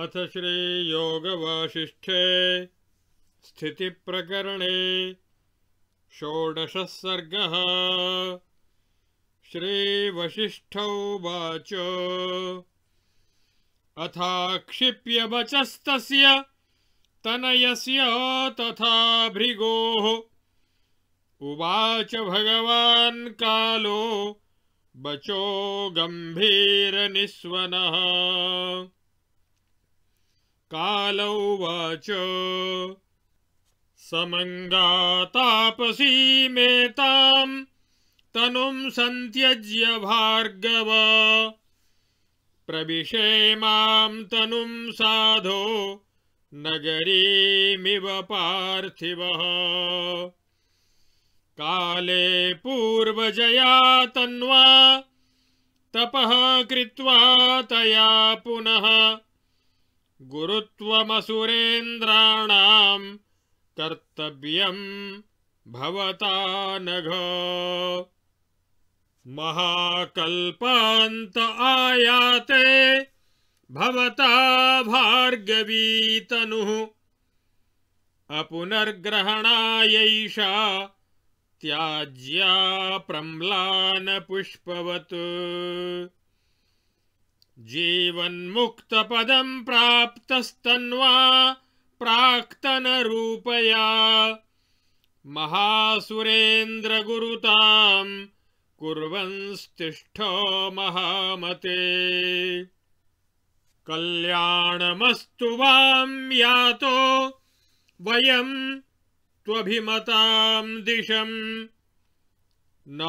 अथ श्रीयोगवासिष्ठे स्थितिप्रकरणे षोडशः सर्गः श्रीवसिष्ठौवाच अथाक्षिप्य वचस्तस्य तनयस्य तथा भृगोः उवाच भगवान् कालो वचो गम्भीरनिस्वनः कालौवाच समङ्गातापसी मेताम् तनुं सन्त्यज्य भार्गव प्रविशे मां साधो नगरीमिव पार्थिवः काले पूर्वजया तन्वा तपः कृत्वा तया पुनः गुरुत्वमसुरेन्द्राणाम् कर्तव्यम् भवता नघ महाकल्पान्त आयाते भवता भार्गवीतनुः अपुनर्ग्रहणायैषा त्याज्या प्रम्ला जीवन्मुक्तपदम् प्राप्तस्तन्वा प्राक्तनरूपया महासुरेन्द्रगुरुताम् कुर्वन् महामते कल्याणमस्तु वाम् यातो वयम् त्वभिमताम् दिशम् न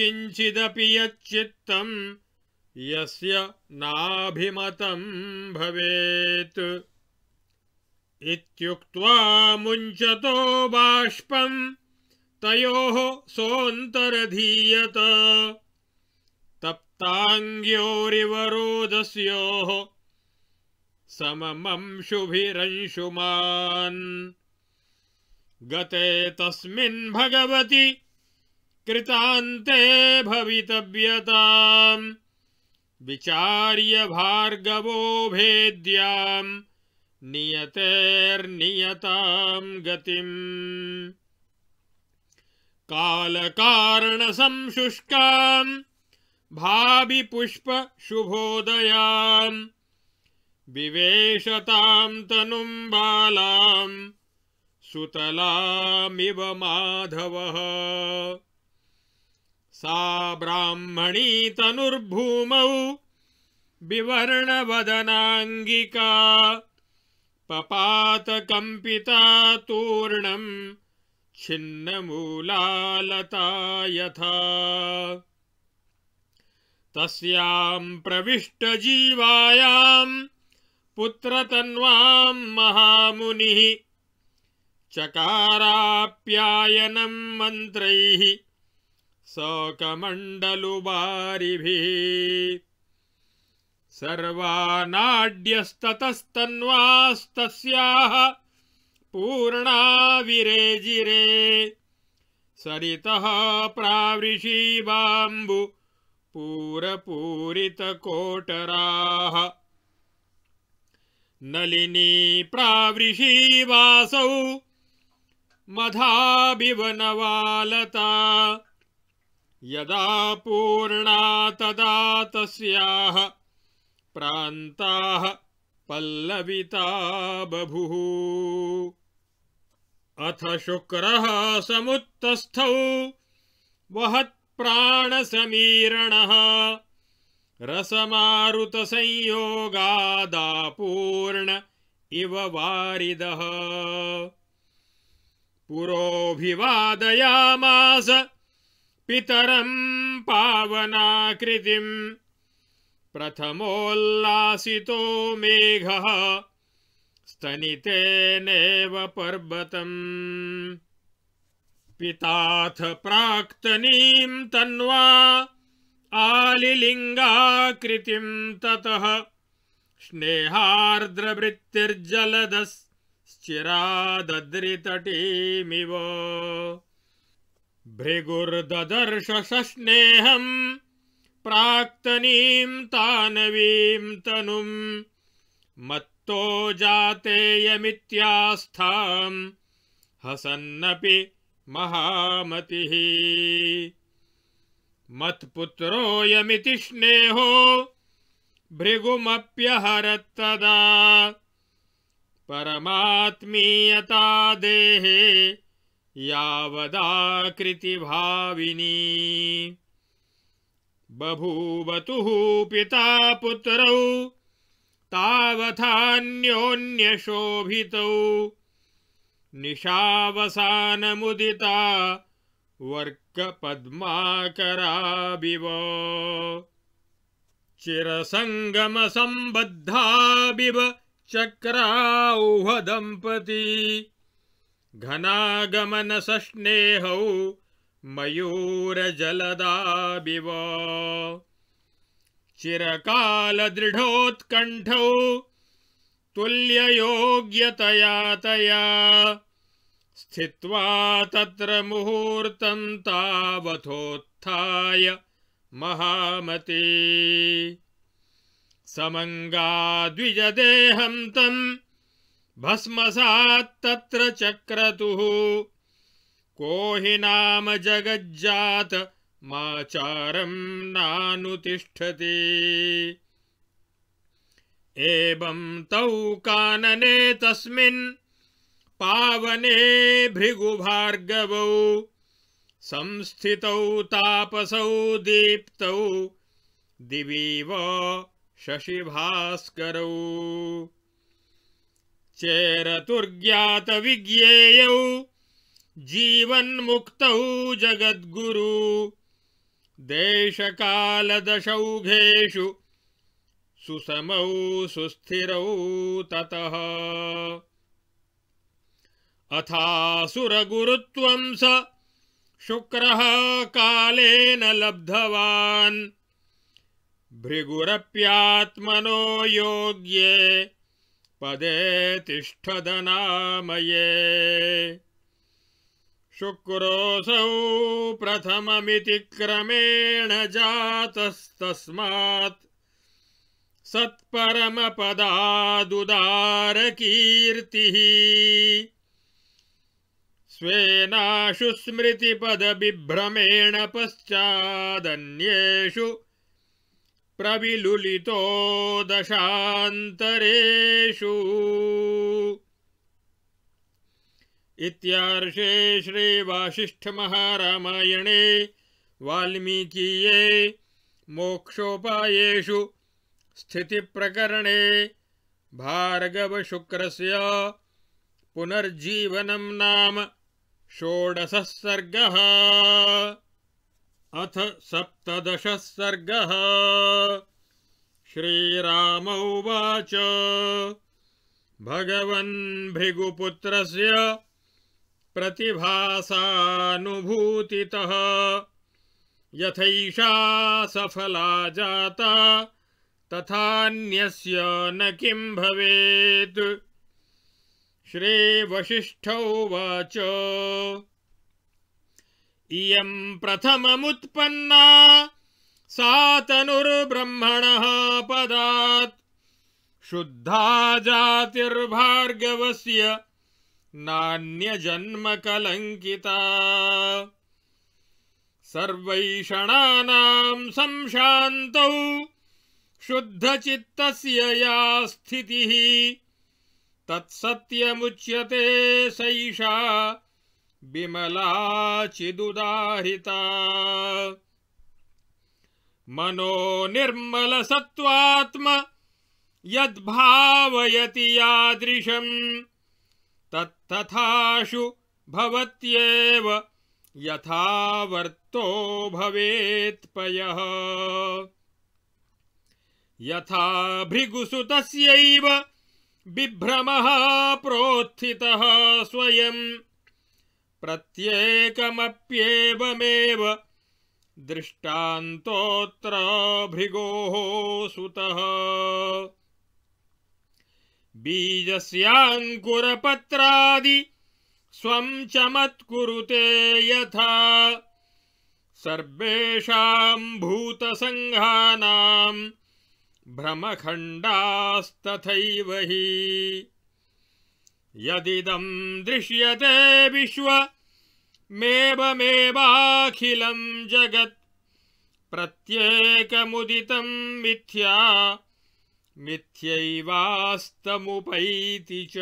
किञ्चिदपि यच्चित्तम् यस्य नाभिमतं भवेत् इत्युक्त्वा मुञ्चतो बाष्पं तयोः सोऽन्तरधीयत तप्ताङ्ग्योरिव रोदस्योः सममंशुभिरंशुमान् गते तस्मिन् भगवति कृतान्ते भवितव्यताम् विचार्य भार्गवो भेद्याम् नियतेर्नियताम् गतिम् कालकारणसंशुष्काम् भाभिपुष्पशुभोदयाम् विवेशताम् तनुम् बालाम् सुतलामिव माधवः सा ब्राह्मणी तनुर्भूमौ विवर्णवदनाङ्गिका पपातकम्पिता तूर्णम् छिन्नमूलालता यथा तस्याम् प्रविष्टजीवायाम् पुत्रतन्वाम् महामुनिः चकाराप्यायनम् मन्त्रैः कमण्डलु सर्वानाड्यस्ततस्तन्वास्तस्याः पूर्णाविरेजिरे पूर्णा विरेजिरे सरितः प्रावृषी बाम्बु पूरपूरितकोटराः नलिनी प्रावृषीवासौ मधा यदा पूर्णा तदा तस्याः प्रान्ताः पल्लविता बभुः अथ शुक्रः समुत्तस्थौ वहत्प्राणसमीरणः रसमारुतसंयोगादापूर्ण इव वारिदः पुरोऽभिवादयामास पितरम् पावना प्रथमोल्लासितो मेघः स्तनितेनेव पर्वतम् पिताथ प्राक्तनीम् तन्वा आलिलिङ्गाकृतिम् ततः स्नेहार्द्रवृत्तिर्जलदश्चिरादद्रितटीमिव भृगुर्ददर्श सस्नेहम् प्राक्तनीम् तानवीम् तनुम् मत्तो जातेयमित्यास्थाम् हसन्नपि महामतिः मत्पुत्रोऽयमिति स्नेहो भृगुमप्यहरत्तदा परमात्मीयता देहे यावदाकृतिभाविनी बभूवतुः पिता पुत्रौ तावथान्योन्यशोभितौ निशावसानमुदिता वर्गपद्माकराविव चिरसङ्गमसम्बद्धा विव घनागमनस्नेहौ मयूरजलदाबिव चिरकालदृढोत्कण्ठौ तुल्ययोग्यतया तया स्थित्वा तत्र मुहूर्तम् तावथोत्थाय महामते समङ्गाद्विजदेहम् तम् भस्मसात्तत्र चक्रतुः को हि नाम जगज्जातमाचारम् नानुतिष्ठति एवम् तौ कानने तस्मिन् पावने भृगुभार्गवौ संस्थितौ तापसौ दीप्तौ दिवीव शशिभास्करौ चेरतुर्ज्ञातविज्ञेयौ जीवन्मुक्तौ जगद्गुरु देशकालदशौघेषु सुसमौ सुस्थिरौ ततः अथासुरगुरुत्वं स शुक्रः कालेन लब्धवान् भृगुरप्यात्मनो योग्ये पदे तिष्ठदनामये शुक्रोऽसौ प्रथममिति क्रमेण जातस्तस्मात् सत्परमपदादुदारकीर्तिः स्मृतिपदबिभ्रमेण पश्चादन्येषु प्रविलुलितो दशान्तरेषु इत्यार्षे श्रीवासिष्ठमहारामायणे वाल्मीकीये मोक्षोपायेषु स्थितिप्रकरणे भार्गवशुक्रस्य पुनर्जीवनं नाम षोडशः सर्गः अथ सप्तश सर्ग श्रीराम उवाच भगवन् प्रतिभासानुभूति यथैषा सफला जाता तथान्यस्य न किं भवेत् श्रीवसिष्ठ उवाच इयं मुत्पन्ना सा पदा शुद्धा शुद्धा जातिर्भार्गवस्य नान्यजन्मकलङ्किता सर्वैषणानां संशान्तौ शुद्धचित्तस्य या स्थित तत्सत्यमुच्यते सैषा विमलाचिदुदाहिता चिदुदाहिता मनो निर्मलसत्त्वात्म यद्भावयति यादृशम् तत्तथाशु भवत्येव यथा भवेत्पयः यथा तस्यैव बिभ्रमः प्रोत्थितः स्वयम् प्रत्येकमप्येवमेव भृगोः सुतः बीजस्याङ्कुरपत्रादि स्वम् चमत्कुरुते यथा सर्वेषाम् भूतसङ्घानाम् भ्रमखण्डास्तथैव हि यदिदं दृश्यते विश्वमेवमेवाखिलं जगत् प्रत्येकमुदितं मिथ्या मिथ्यैवास्तमुपैति च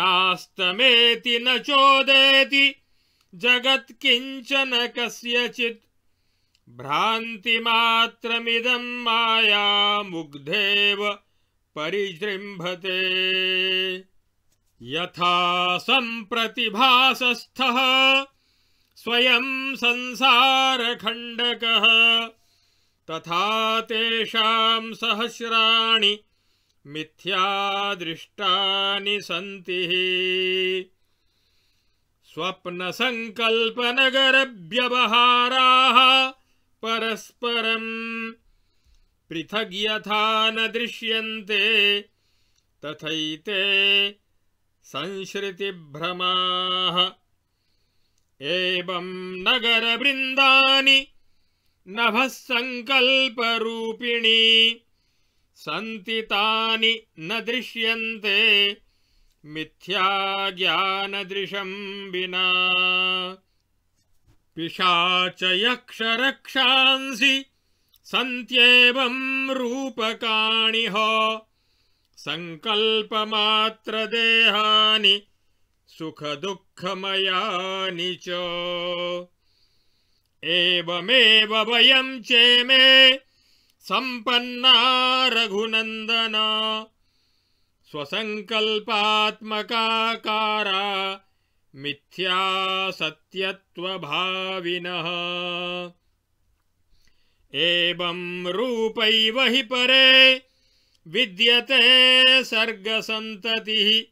नास्तमेति न चोदेति जगत् किञ्चन कस्यचित् भ्रान्तिमात्रमिदं मायामुग्धेव परिजृम्भते यथा सम्प्रतिभासस्थः स्वयं संसारखण्डकः तथा तेषां सहस्राणि मिथ्यादृष्टानि सन्ति व्यवहारा परस्परम् पृथग् यथा न दृश्यन्ते तथैते संश्रितिभ्रमाः एवम् नगरवृन्दानि नभः सङ्कल्परूपिणि सन्ति तानि न दृश्यन्ते मिथ्याज्ञानदृशम् विना पिशाच यक्षरक्षांसि सन्त्येवं रूपकाणि हो सङ्कल्पमात्रदेहानि सुखदुःखमयानि च एवमेव वयं चेमे सम्पन्ना रघुनन्दन स्वसङ्कल्पात्मकाकारा मिथ्या सत्यत्वभाविनः रूपैव हि परे विद्यते सर्गसन्ततिः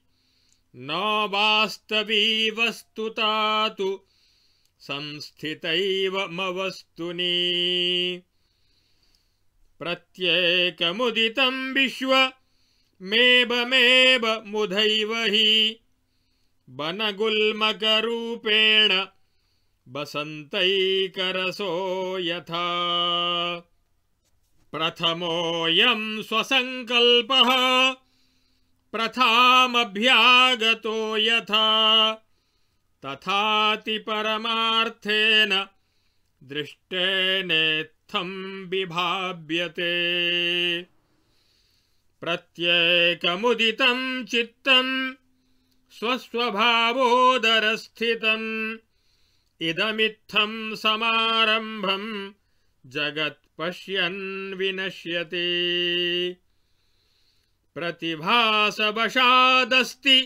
न वास्तवी वस्तुता तु संस्थितैव मवस्तुनि प्रत्येकमुदितं विश्व मेबमेव मुधैव हि बनगुल्मगरूपेण वसन्तैकरसो यथा प्रथमोऽयम् स्वसङ्कल्पः प्रथामभ्यागतो यथा तथाति परमार्थेन दृष्टेनेत्थम् विभाव्यते प्रत्येकमुदितम् चित्तम् स्वस्वभावोदरस्थितम् इदमित्थं समारम्भम् जगत् पश्यन् विनश्यति प्रतिभासवशादस्ति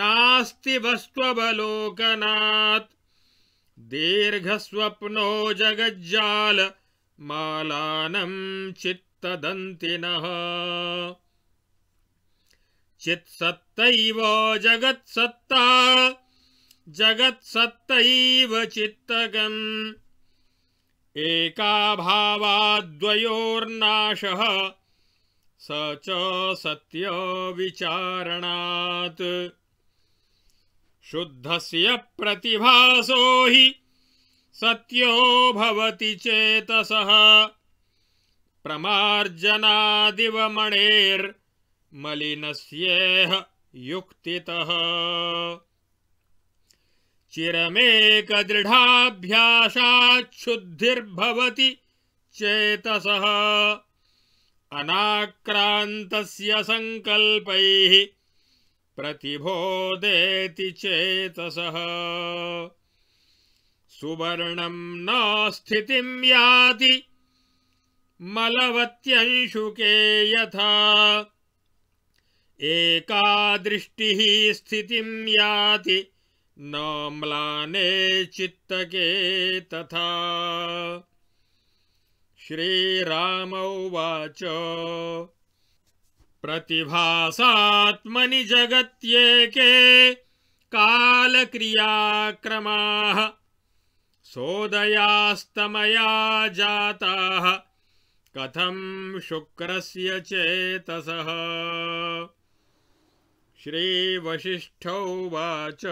नास्ति वस्त्ववलोकनात् दीर्घस्वप्नो जगज्जाल मालानं चित्तदन्तिनः चित्सत्तैव जगत्सत्ता जगत सत्तैव जगत्सत्तैव चित्तगम् एकाभावाद्वयोर्नाशः स च विचारणात् शुद्धस्य प्रतिभासो हि सत्यो भवति चेतसः प्रमार्जनादिवमणेर्मलिनस्येह युक्तितः चिरमेकदृढाभ्यासा शुद्धिर्भवति चेतसः अनाक्रान्तस्य सङ्कल्पैः प्रतिबोदेति चेतसः सुवर्णम् न स्थितिम् याति मलवत्यंशुके यथा दृष्टिः स्थितिम् याति चित्त के तथा श्रीराम उवाच प्रतिभासात्मनि जगत्येके कालक्रियाक्रमाः सोदयास्तमया कथम शुक्र शुक्रस्य चेतसः श्रीवसिष्ठौ वाच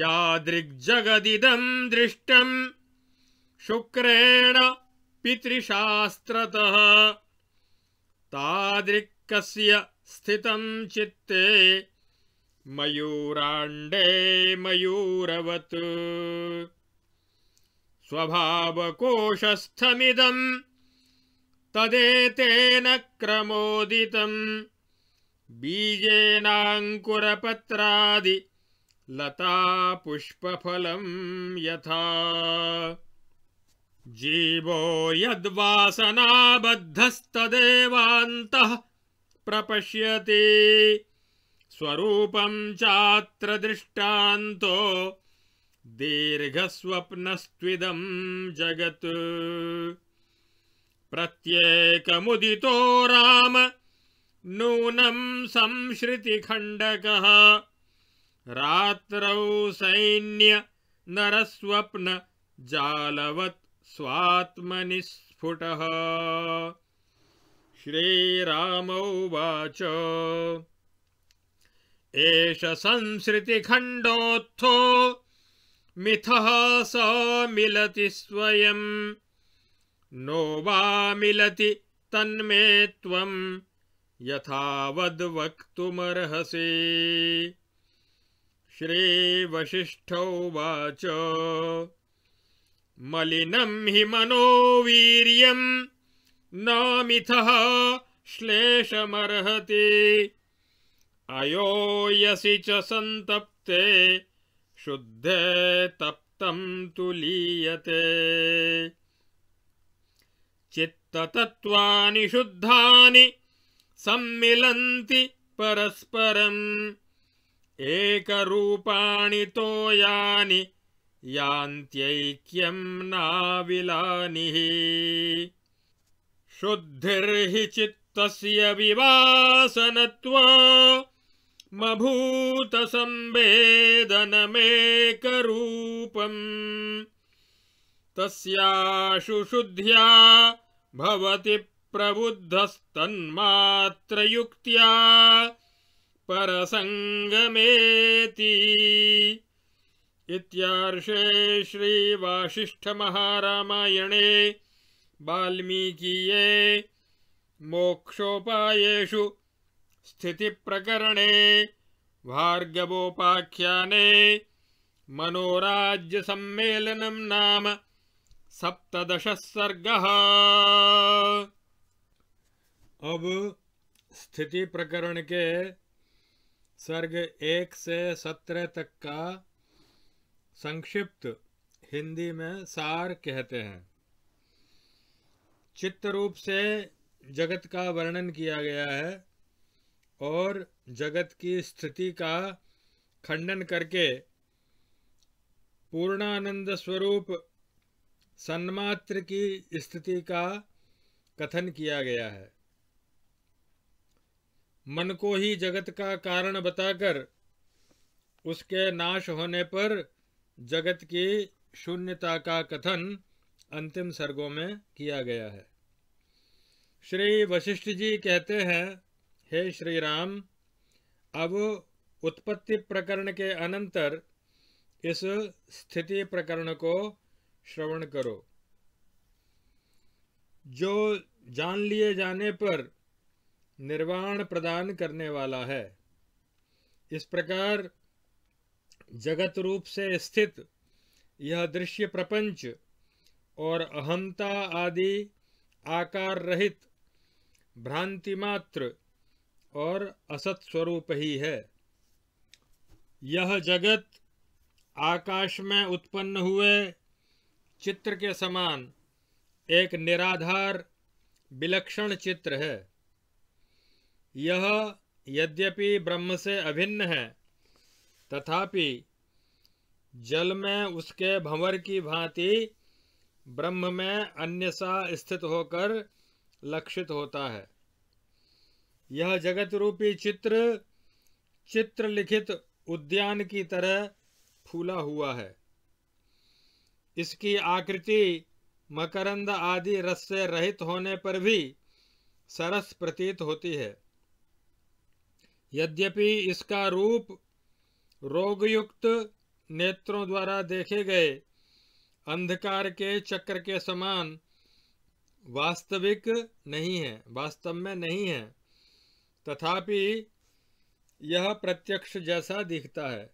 यादृग्जगदिदम् दृष्टम् शुक्रेण पितृशास्त्रतः तादृक्कस्य स्थितम् चित्ते मयूराण्डे मयूरवत् स्वभावकोशस्थमिदम् तदेतेन क्रमोदितम् लतापुष्पफलं यथा जीवो यद्वासनाबद्धस्तदेवान्तः प्रपश्यति स्वरूपं चात्र दृष्टान्तो दीर्घस्वप्नस्त्विदम् जगत् प्रत्येकमुदितो राम नूनम् संश्रितिखण्डकः रात्रौ सैन्य नरस्वप्नजालवत् स्वात्मनिःस्फुटः श्रीरामोवाच एष संश्रितिखण्डोत्थो मिथः स मिलति स्वयम् नो वा मिलति तन्मे त्वम् यथावद्वक्तुमर्हसि श्रीवसिष्ठोवाच मलिनं हि मनो वीर्यं न मिथः श्लेषमर्हति अयोयसि च सन्तप्ते शुद्धे तप्तं तुलीयते चित्ततत्त्वानि शुद्धानि सम्मिलन्ति परस्परम् एकरूपाणि तो यानि यान्त्यैक्यम् नाविलानि शुद्धिर्हि चित्तस्य विवासनत्वा मभूतसंवेदनमेकरूपम् तस्याशु शुद्ध्या भवति प्रबुद्धस्तन्मात्रयुक्त्या परसङ्गमेति इत्यार्षे श्रीवासिष्ठमहारामायणे वाल्मीकीये मोक्षोपायेषु स्थितिप्रकरणे भार्गवोपाख्याने मनोराज्यसम्मेलनम् नाम सप्तदशः सर्गः अब स्थिति प्रकरण के सर्ग एक से सत्रह तक का संक्षिप्त हिंदी में सार कहते हैं चित्त रूप से जगत का वर्णन किया गया है और जगत की स्थिति का खंडन करके पूर्णानंद स्वरूप सन्मात्र की स्थिति का कथन किया गया है मन को ही जगत का कारण बताकर उसके नाश होने पर जगत की शून्यता का कथन अंतिम सर्गों में किया गया है श्री वशिष्ठ जी कहते हैं हे श्री राम अब उत्पत्ति प्रकरण के अनंतर इस स्थिति प्रकरण को श्रवण करो जो जान लिए जाने पर निर्वाण प्रदान करने वाला है इस प्रकार जगत रूप से स्थित यह दृश्य प्रपंच और अहमता आदि आकार रहित भ्रांति मात्र और असत स्वरूप ही है यह जगत आकाश में उत्पन्न हुए चित्र के समान एक निराधार विलक्षण चित्र है यह यद्यपि ब्रह्म से अभिन्न है तथापि जल में उसके भंवर की भांति ब्रह्म में अन्य सा स्थित होकर लक्षित होता है यह जगत रूपी चित्र चित्र लिखित उद्यान की तरह फूला हुआ है इसकी आकृति मकरंद आदि रस से रहित होने पर भी सरस प्रतीत होती है यद्यपि इसका रूप रोगयुक्त नेत्रों द्वारा देखे गए अंधकार के चक्र के समान वास्तविक नहीं है वास्तव में नहीं है तथापि यह प्रत्यक्ष जैसा दिखता है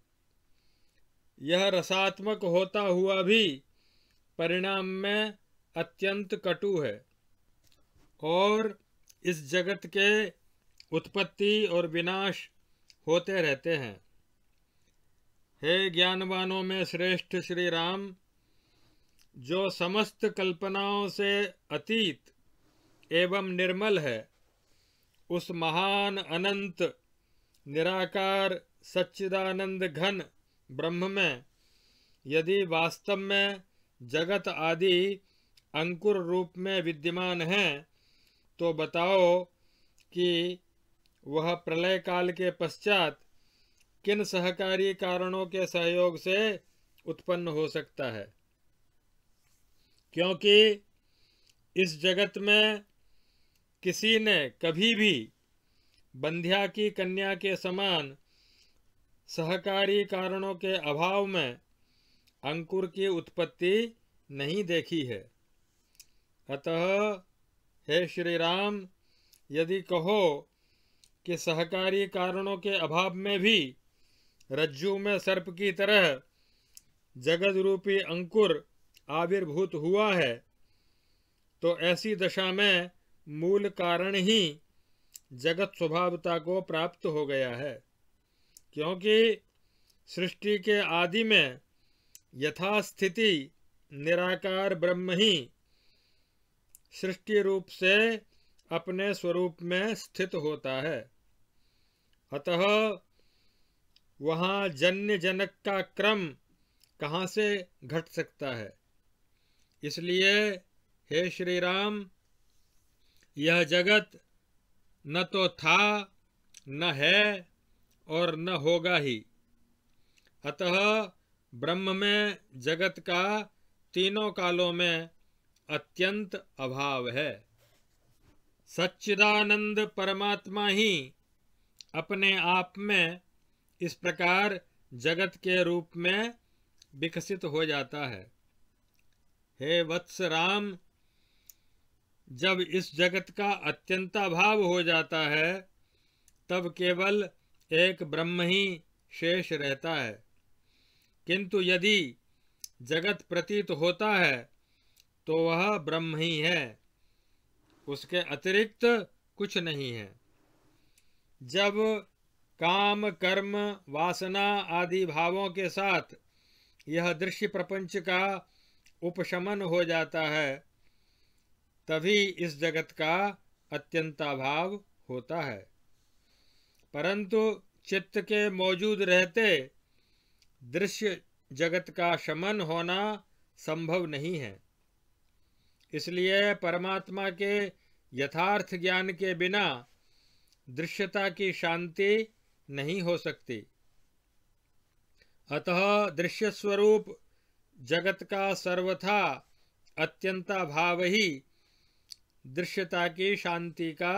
यह रसात्मक होता हुआ भी परिणाम में अत्यंत कटु है और इस जगत के उत्पत्ति और विनाश होते रहते हैं हे ज्ञानवानों में श्रेष्ठ श्री राम जो समस्त कल्पनाओं से अतीत एवं निर्मल है उस महान अनंत निराकार सच्चिदानंद घन ब्रह्म में यदि वास्तव में जगत आदि अंकुर रूप में विद्यमान हैं तो बताओ कि वह प्रलय काल के पश्चात किन सहकारी कारणों के सहयोग से उत्पन्न हो सकता है क्योंकि इस जगत में किसी ने कभी भी बंध्या की कन्या के समान सहकारी कारणों के अभाव में अंकुर की उत्पत्ति नहीं देखी है अतः हे श्री राम यदि कहो कि सहकारी कारणों के अभाव में भी रज्जु में सर्प की तरह जगत रूपी अंकुर आविर्भूत हुआ है तो ऐसी दशा में मूल कारण ही जगत स्वभावता को प्राप्त हो गया है क्योंकि सृष्टि के आदि में यथास्थिति निराकार ब्रह्म ही सृष्टि रूप से अपने स्वरूप में स्थित होता है अतः वहाँ जन्य जनक का क्रम कहाँ से घट सकता है इसलिए हे श्री राम यह जगत न तो था न है और न होगा ही अतः ब्रह्म में जगत का तीनों कालों में अत्यंत अभाव है सच्चिदानंद परमात्मा ही अपने आप में इस प्रकार जगत के रूप में विकसित हो जाता है हे वत्स राम जब इस जगत का अत्यंताभाव हो जाता है तब केवल एक ब्रह्म ही शेष रहता है किंतु यदि जगत प्रतीत होता है तो वह ब्रह्म ही है उसके अतिरिक्त कुछ नहीं है जब काम कर्म वासना आदि भावों के साथ यह दृश्य प्रपंच का उपशमन हो जाता है तभी इस जगत का अत्यंताभाव होता है परंतु चित्त के मौजूद रहते दृश्य जगत का शमन होना संभव नहीं है इसलिए परमात्मा के यथार्थ ज्ञान के बिना दृश्यता की शांति नहीं हो सकती अतः दृश्य स्वरूप जगत का सर्वथा अत्यंता भाव ही दृश्यता की शांति का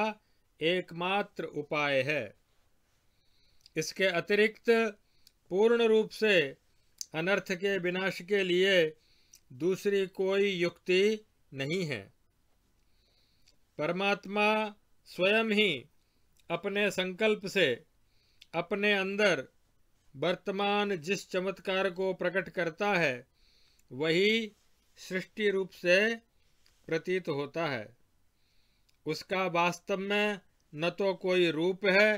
एकमात्र उपाय है इसके अतिरिक्त पूर्ण रूप से अनर्थ के विनाश के लिए दूसरी कोई युक्ति नहीं है परमात्मा स्वयं ही अपने संकल्प से अपने अंदर वर्तमान जिस चमत्कार को प्रकट करता है वही सृष्टि रूप से प्रतीत होता है उसका वास्तव में न तो कोई रूप है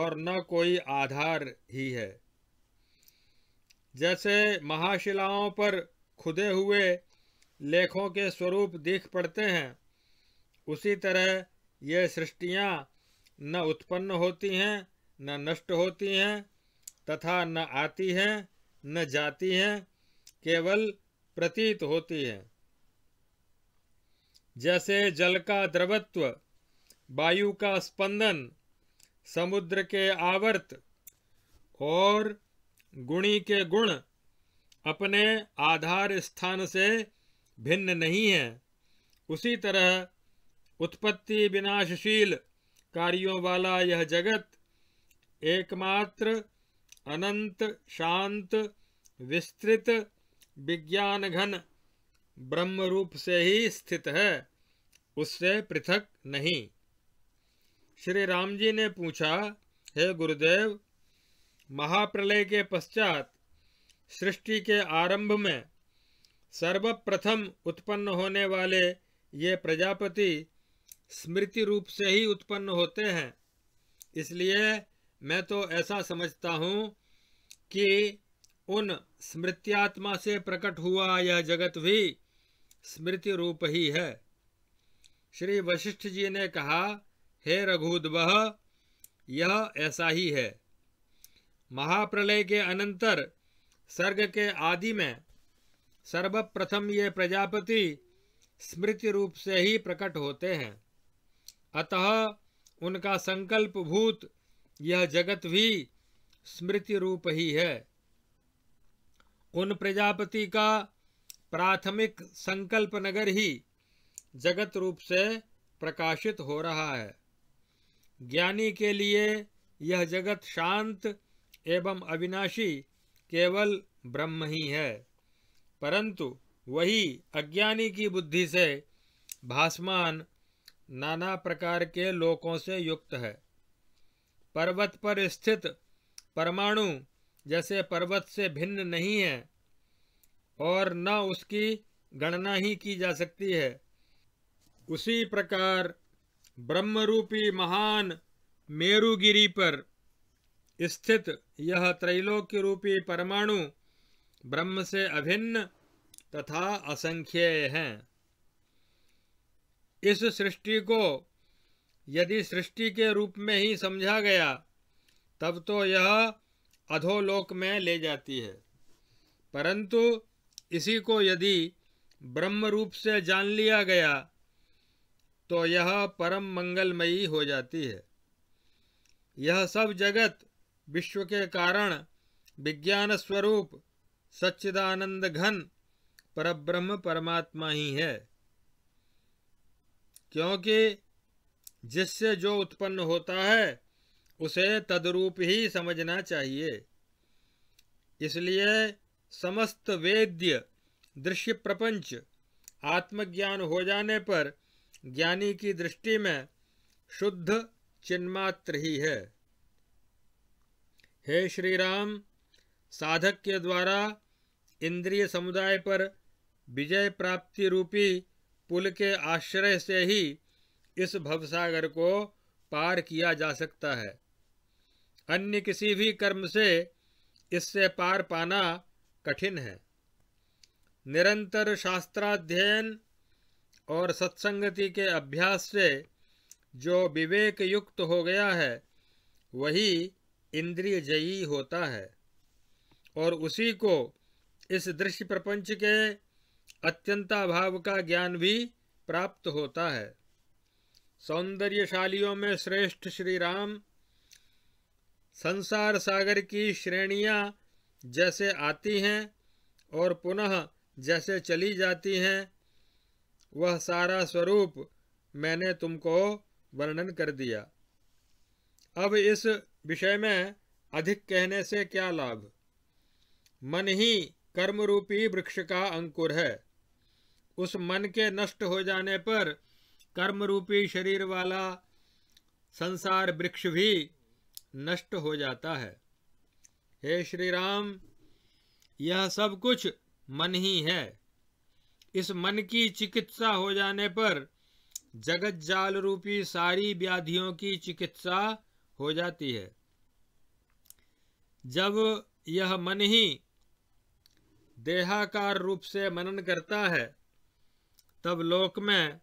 और न कोई आधार ही है जैसे महाशिलाओं पर खुदे हुए लेखों के स्वरूप दिख पड़ते हैं उसी तरह ये सृष्टियाँ न उत्पन्न होती हैं न नष्ट होती हैं तथा न आती हैं न जाती हैं केवल प्रतीत होती हैं जैसे जल का द्रवत्व वायु का स्पंदन समुद्र के आवर्त और गुणी के गुण अपने आधार स्थान से भिन्न नहीं है उसी तरह उत्पत्ति विनाशशील कार्यों वाला यह जगत एकमात्र अनंत शांत विस्तृत विज्ञान घन ब्रह्म रूप से ही स्थित है उससे पृथक नहीं श्री राम जी ने पूछा हे गुरुदेव महाप्रलय के पश्चात सृष्टि के आरंभ में सर्वप्रथम उत्पन्न होने वाले ये प्रजापति स्मृति रूप से ही उत्पन्न होते हैं इसलिए मैं तो ऐसा समझता हूँ कि उन स्मृत्यात्मा से प्रकट हुआ यह जगत भी स्मृति रूप ही है श्री वशिष्ठ जी ने कहा हे रघुदव यह ऐसा ही है महाप्रलय के अनंतर सर्ग के आदि में सर्वप्रथम ये प्रजापति स्मृति रूप से ही प्रकट होते हैं अतः उनका संकल्प भूत यह जगत भी स्मृति रूप ही है उन प्रजापति का प्राथमिक संकल्प नगर ही जगत रूप से प्रकाशित हो रहा है ज्ञानी के लिए यह जगत शांत एवं अविनाशी केवल ब्रह्म ही है परंतु वही अज्ञानी की बुद्धि से भासमान नाना प्रकार के लोकों से युक्त है पर्वत पर स्थित परमाणु जैसे पर्वत से भिन्न नहीं है और न उसकी गणना ही की जा सकती है उसी प्रकार ब्रह्मरूपी महान मेरुगिरी पर स्थित यह त्रैलोक्य रूपी परमाणु ब्रह्म से अभिन्न तथा असंख्य हैं इस सृष्टि को यदि सृष्टि के रूप में ही समझा गया तब तो यह अधोलोक में ले जाती है परंतु इसी को यदि ब्रह्म रूप से जान लिया गया तो यह परम मंगलमयी हो जाती है यह सब जगत विश्व के कारण विज्ञान स्वरूप सच्चिदानंद घन परब्रह्म परमात्मा ही है क्योंकि जिससे जो उत्पन्न होता है उसे तद्रूप ही समझना चाहिए इसलिए समस्त वेद्य दृश्य प्रपंच आत्मज्ञान हो जाने पर ज्ञानी की दृष्टि में शुद्ध चिन्मात्र ही है हे श्री राम साधक के द्वारा इंद्रिय समुदाय पर विजय प्राप्ति रूपी पुल के आश्रय से ही इस भवसागर को पार किया जा सकता है अन्य किसी भी कर्म से इससे पार पाना कठिन है निरंतर शास्त्राध्ययन और सत्संगति के अभ्यास से जो विवेक युक्त हो गया है वही इंद्रिय जयी होता है और उसी को इस दृश्य प्रपंच के अत्यंताभाव का ज्ञान भी प्राप्त होता है सौंदर्यशालियों में श्रेष्ठ श्री राम संसार सागर की श्रेणियाँ जैसे आती हैं और पुनः जैसे चली जाती हैं वह सारा स्वरूप मैंने तुमको वर्णन कर दिया अब इस विषय में अधिक कहने से क्या लाभ मन ही कर्मरूपी वृक्ष का अंकुर है उस मन के नष्ट हो जाने पर कर्म रूपी शरीर वाला संसार वृक्ष भी नष्ट हो जाता है हे श्री राम यह सब कुछ मन ही है इस मन की चिकित्सा हो जाने पर जगत जाल रूपी सारी व्याधियों की चिकित्सा हो जाती है जब यह मन ही देहाकार रूप से मनन करता है तब लोक में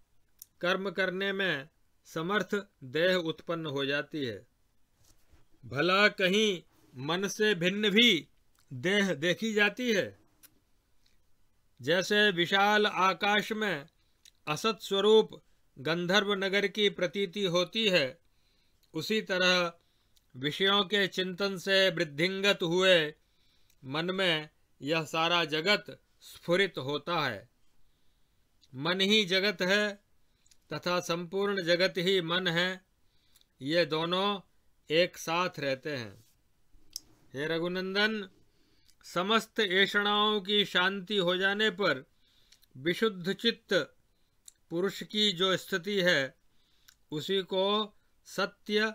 कर्म करने में समर्थ देह उत्पन्न हो जाती है भला कहीं मन से भिन्न भी देह देखी जाती है जैसे विशाल आकाश में असत स्वरूप गंधर्व नगर की प्रतीति होती है उसी तरह विषयों के चिंतन से वृद्धिंगत हुए मन में यह सारा जगत स्फुरित होता है मन ही जगत है तथा संपूर्ण जगत ही मन है ये दोनों एक साथ रहते हैं हे रघुनंदन समस्त ऐषणाओं की शांति हो जाने पर विशुद्ध चित्त पुरुष की जो स्थिति है उसी को सत्य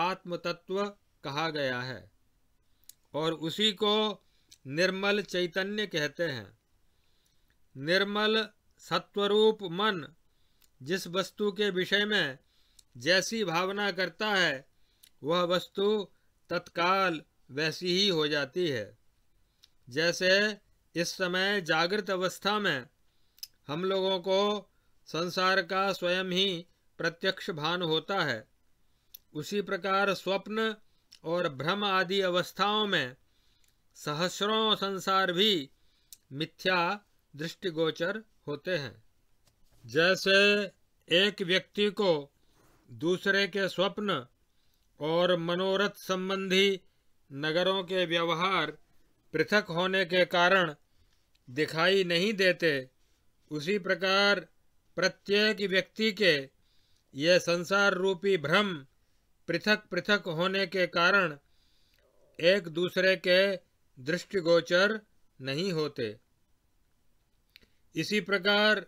आत्म तत्व कहा गया है और उसी को निर्मल चैतन्य कहते हैं निर्मल सत्वरूप मन जिस वस्तु के विषय में जैसी भावना करता है वह वस्तु तत्काल वैसी ही हो जाती है जैसे इस समय जागृत अवस्था में हम लोगों को संसार का स्वयं ही प्रत्यक्ष भान होता है उसी प्रकार स्वप्न और भ्रम आदि अवस्थाओं में सहस्रों संसार भी मिथ्या दृष्टिगोचर होते हैं जैसे एक व्यक्ति को दूसरे के स्वप्न और मनोरथ संबंधी नगरों के व्यवहार पृथक होने के कारण दिखाई नहीं देते उसी प्रकार प्रत्येक व्यक्ति के ये संसार रूपी भ्रम पृथक पृथक होने के कारण एक दूसरे के दृष्टिगोचर नहीं होते इसी प्रकार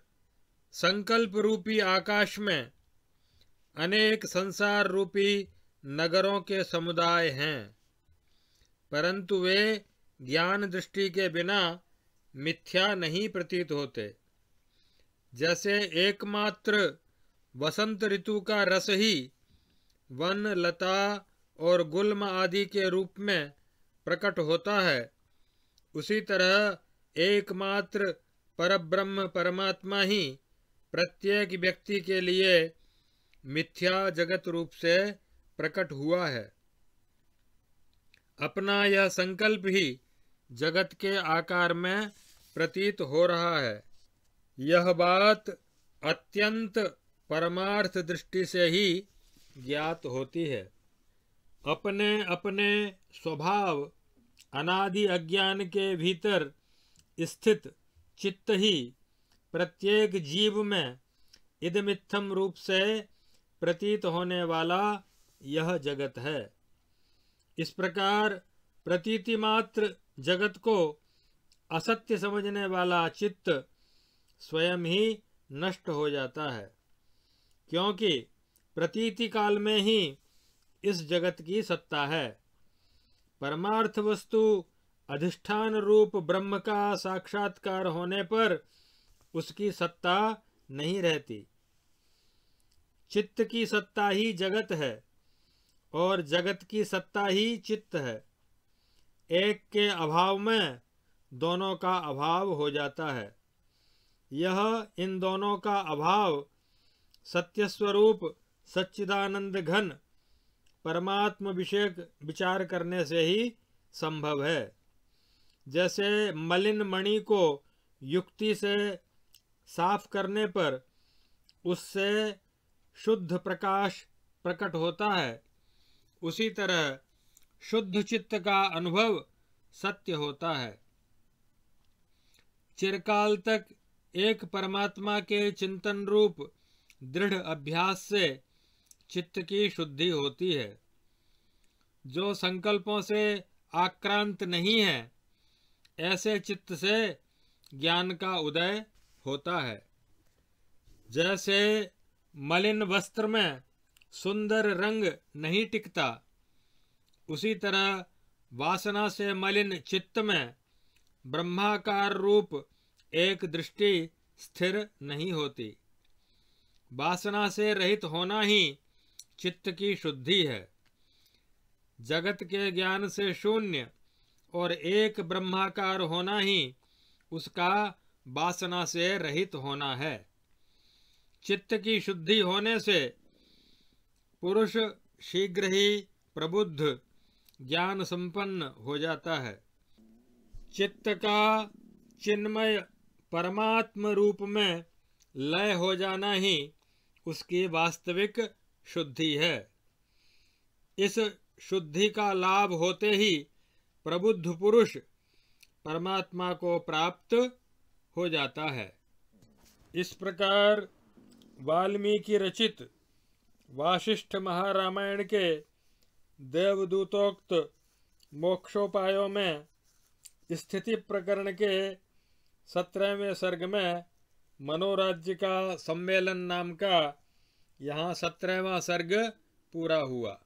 संकल्प रूपी आकाश में अनेक संसार रूपी नगरों के समुदाय हैं परंतु वे ज्ञान दृष्टि के बिना मिथ्या नहीं प्रतीत होते जैसे एकमात्र वसंत ऋतु का रस ही वन लता और गुल्म आदि के रूप में प्रकट होता है उसी तरह एकमात्र परब्रह्म परमात्मा ही प्रत्येक व्यक्ति के लिए मिथ्या जगत रूप से प्रकट हुआ है अपना यह संकल्प ही जगत के आकार में प्रतीत हो रहा है यह बात अत्यंत परमार्थ दृष्टि से ही ज्ञात होती है अपने अपने स्वभाव अनादि अज्ञान के भीतर स्थित चित्त ही प्रत्येक जीव में इदमित्थम रूप से प्रतीत होने वाला यह जगत है इस प्रकार प्रतीति मात्र जगत को असत्य समझने वाला चित्त स्वयं ही नष्ट हो जाता है क्योंकि प्रतीति काल में ही इस जगत की सत्ता है परमार्थ वस्तु अधिष्ठान रूप ब्रह्म का साक्षात्कार होने पर उसकी सत्ता नहीं रहती चित्त की सत्ता ही जगत है और जगत की सत्ता ही चित्त है एक के अभाव में दोनों का अभाव हो जाता है यह इन दोनों का अभाव सत्यस्वरूप सच्चिदानंद घन परमात्म विषयक विचार करने से ही संभव है जैसे मलिन मणि को युक्ति से साफ करने पर उससे शुद्ध प्रकाश प्रकट होता है उसी तरह शुद्ध चित्त का अनुभव सत्य होता है चिरकाल तक एक परमात्मा के चिंतन रूप दृढ़ अभ्यास से चित्त की शुद्धि होती है जो संकल्पों से आक्रांत नहीं है ऐसे चित्त से ज्ञान का उदय होता है जैसे मलिन वस्त्र में सुंदर रंग नहीं टिकता उसी तरह वासना से मलिन चित्त में ब्रह्माकार रूप एक दृष्टि स्थिर नहीं होती वासना से रहित होना ही चित्त की शुद्धि है जगत के ज्ञान से शून्य और एक ब्रह्माकार होना ही उसका वासना से रहित होना है चित्त की शुद्धि होने से पुरुष शीघ्र ही प्रबुद्ध ज्ञान संपन्न हो जाता है चित्त का चिन्मय परमात्म रूप में लय हो जाना ही उसकी वास्तविक शुद्धि है इस शुद्धि का लाभ होते ही प्रबुद्ध पुरुष परमात्मा को प्राप्त हो जाता है इस प्रकार वाल्मीकि रचित वाशिष्ठ महारामायण के देवदूतोक्त मोक्षोपायों में स्थिति प्रकरण के सत्रहवें सर्ग में मनोराज्य का सम्मेलन नाम का यहाँ सत्रहवा सर्ग पूरा हुआ